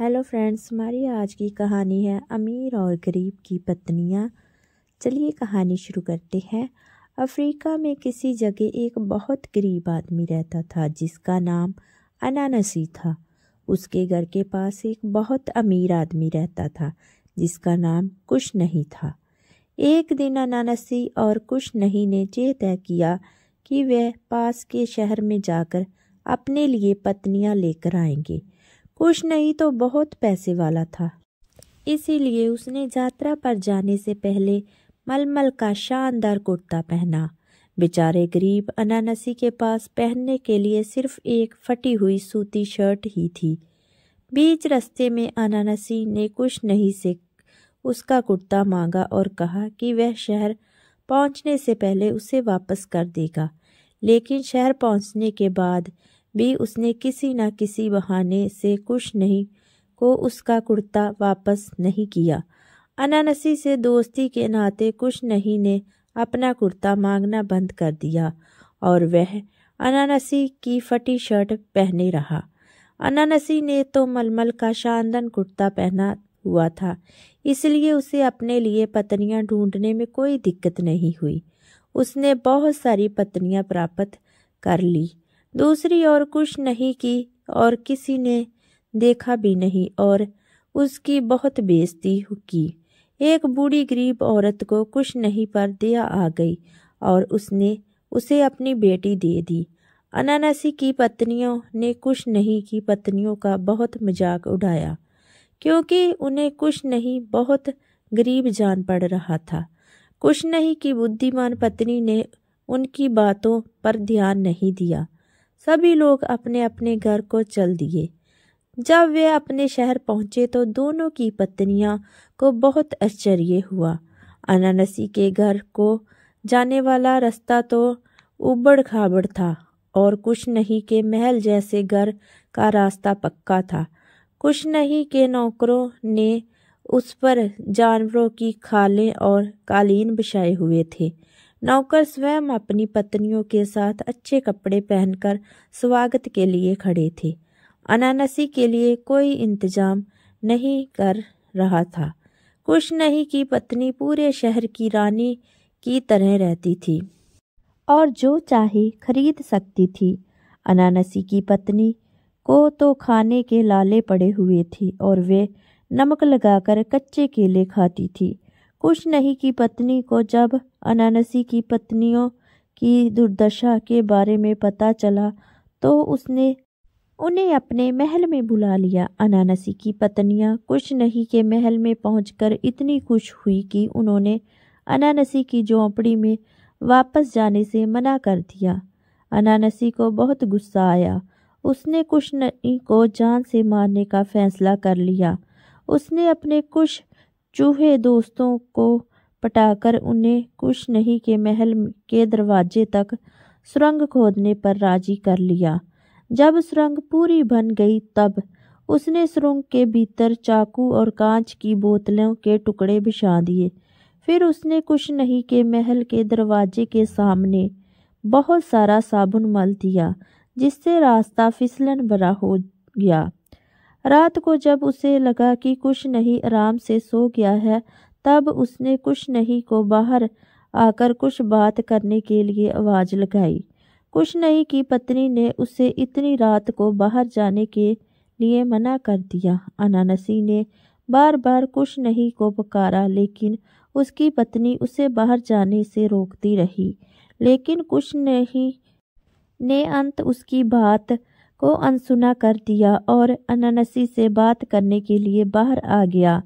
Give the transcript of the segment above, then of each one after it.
hello friends हमारी आज की कहानी है अमीर और गरीब की पत्नियाँ चलिए कहानी शुरू करते हैं अफ्रीका में किसी जगह एक बहुत गरीब आदमी रहता था जिसका नाम अनानसी था उसके घर के पास एक बहुत अमीर आदमी रहता था जिसका नाम कुछ नहीं था एक दिन अनानसी और कुछ नहीं ने यह तय किया कि वह पास के शहर में जाकर अपने लिए पत्नियां लेकर आएंगे कुछ नहीं तो बहुत पैसे वाला था इसीलिए उसने यात्रा पर जाने से पहले मलमल का शानदार कुर्ता पहना बेचारे गरीब अनानसी के पास पहनने के लिए सिर्फ एक फटी हुई सूती शर्ट ही थी बीच रास्ते में अनानसी ने कुछ नहीं से उसका कुर्ता मांगा और कहा कि वह शहर पहुंचने से पहले उसे वापस कर देगा लेकिन शहर पहुंचने के बाद भी उसने किसी न किसी बहाने से कुछ नहीं को उसका कुर्ता वापस नहीं किया अनानसी से दोस्ती के नाते कुछ नहीं ने अपना कुर्ता मांगना बंद कर दिया और वह अनानसी की फटी शर्ट पहने रहा अनानसी ने तो मलमल का शानदार कुर्ता पहना हुआ था इसलिए उसे अपने लिए पत्नियां ढूंढने में कोई दिक्कत नहीं हुई उसने बहुत सारी पत्नियां प्राप्त कर ली दूसरी ओर कुछ नहीं की और किसी ने देखा भी नहीं और उसकी बहुत बेइज्जती की एक बूढ़ी गरीब औरत को कुछ नहीं पर दिया आ गई और उसने उसे अपनी बेटी दे दी अनानासी की पत्नियों ने कुछ नहीं की पत्नियों का बहुत मजाक उड़ाया क्योंकि उन्हें कुछ नहीं बहुत गरीब जान पड़ रहा था कुछ नहीं की बुद्धिमान पत्नी ने उनकी बातों पर ध्यान नहीं दिया सभी लोग अपने अपने घर को चल दिए जब वे अपने शहर पहुंचे तो दोनों की पत्नियां को बहुत आश्चर्य हुआ अनानसी के घर को जाने वाला रास्ता तो उबड़ खाबड़ था और कुछ नहीं के महल जैसे घर का रास्ता पक्का था कुछ नहीं के नौकरों ने उस पर जानवरों की खालें और कालीन बिछाए हुए थे नौकर स्वयं अपनी पत्नियों के साथ अच्छे कपड़े पहनकर स्वागत के लिए खड़े थे अनानसी के लिए कोई इंतजाम नहीं कर रहा था कुछ नहीं की पत्नी पूरे शहर की रानी की तरह रहती थी और जो चाहे खरीद सकती थी अनानसी की पत्नी को तो खाने के लाले पड़े हुए थे और वे नमक लगाकर कच्चे केले खाती थी कुछ नहीं की पत्नी को जब अनानसी की पत्नियों की दुर्दशा के बारे में पता चला तो उसने उन्हें अपने महल में बुला लिया अनानसी की पत्नियां कुछ नहीं के महल में पहुंचकर इतनी खुश हुई कि उन्होंने अनानसी की झोंपड़ी में वापस जाने से मना कर दिया अनानसी को बहुत गुस्सा आया उसने कुश नहीं को जान से मारने का फैसला कर लिया उसने अपने कुछ चूहे दोस्तों को पटाकर उन्हें नहीं के महल के दरवाजे तक सुरंग खोदने पर राजी कर लिया जब सुरंग पूरी बन गई तब उसने सुरंग के भीतर चाकू और कांच की बोतलों के टुकड़े बिछा दिए फिर उसने नहीं के महल के दरवाजे के सामने बहुत सारा साबुन मल दिया जिससे रास्ता फिसलन भरा हो गया रात को जब उसे लगा कि कुछ नहीं आराम से सो गया है तब उसने कुछ नहीं को बाहर आकर कुछ बात करने के लिए आवाज़ लगाई कुछ नहीं की पत्नी ने उसे इतनी रात को बाहर जाने के लिए मना कर दिया अनानसी ने बार बार कुछ नहीं को पुकारा लेकिन उसकी पत्नी उसे बाहर जाने से रोकती रही लेकिन कुछ नहीं ने अंत उसकी बात को अनसुना कर दिया और अननसी से बात करने के लिए बाहर आ गया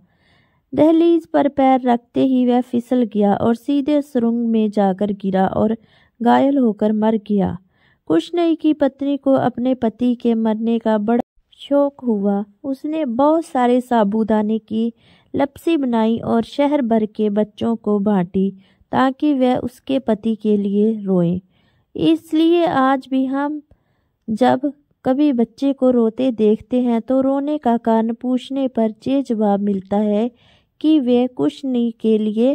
दहलीज पर पैर रखते ही वह फिसल गया और सीधे सुरंग में जाकर गिरा और घायल होकर मर गया कुछ नहीं की पत्नी को अपने पति के मरने का बड़ा शौक हुआ उसने बहुत सारे साबुदाने की लपसी बनाई और शहर भर के बच्चों को बांटी ताकि वह उसके पति के लिए रोएं इसलिए आज भी हम जब कभी बच्चे को रोते देखते हैं तो रोने का कारण पूछने पर ये जवाब मिलता है कि वे कुछ नहीं के लिए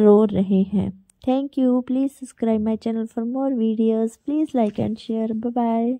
रो रहे हैं thank you please subscribe my channel for more videos please like and share bye